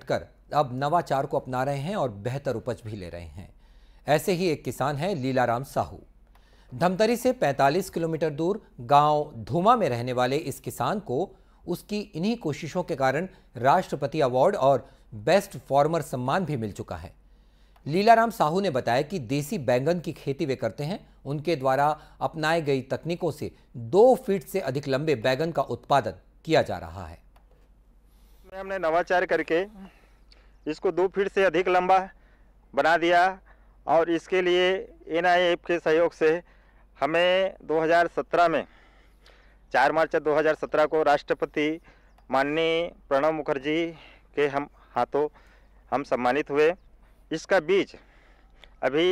हटकर अब नवाचार को अपना रहे हैं और बेहतर उपज भी ले रहे हैं ऐसे ही एक किसान हैं लीलाराम साहू धमतरी से 45 किलोमीटर दूर गांव धूमा में रहने वाले इस किसान को उसकी इन्हीं कोशिशों के कारण राष्ट्रपति अवार्ड और बेस्ट फॉर्मर सम्मान भी मिल चुका है लीलाराम साहू ने बताया कि देसी बैंगन की खेती वे करते हैं उनके द्वारा अपनाई गई तकनीकों से दो फीट से अधिक लंबे बैंगन का उत्पादन किया जा रहा है हमने नवाचार करके इसको दो फीट से अधिक लंबा बना दिया और इसके लिए एन के सहयोग से हमें 2017 में 4 मार्च 2017 को राष्ट्रपति माननीय प्रणब मुखर्जी के हम हाथों हम सम्मानित हुए इसका बीज अभी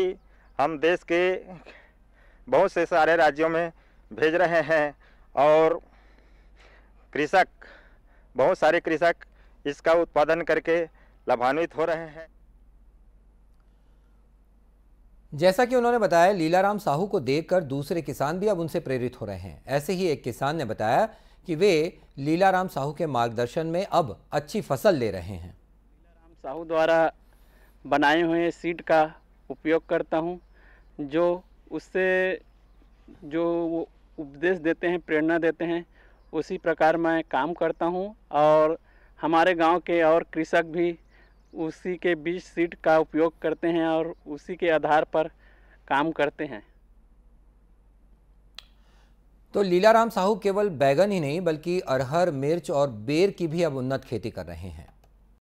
हम देश के बहुत से सारे राज्यों में भेज रहे हैं और कृषक बहुत सारे कृषक इसका उत्पादन करके लाभान्वित हो रहे हैं जैसा कि उन्होंने बताया लीलाराम साहू को देखकर दूसरे किसान भी अब उनसे प्रेरित हो रहे हैं ऐसे ही एक किसान ने बताया कि वे लीलाराम साहू के मार्गदर्शन में अब अच्छी फसल ले रहे हैं लीलाराम साहू द्वारा बनाए हुए सीड का उपयोग करता हूँ जो उससे जो वो उपदेश देते हैं प्रेरणा देते हैं उसी प्रकार मैं काम करता हूँ और हमारे गाँव के और कृषक भी उसी के बीज सीड का उपयोग करते हैं और उसी के आधार पर काम करते हैं तो लीलाराम साहू केवल बैगन ही नहीं बल्कि अरहर मिर्च और बेर की भी अब उन्नत खेती कर रहे हैं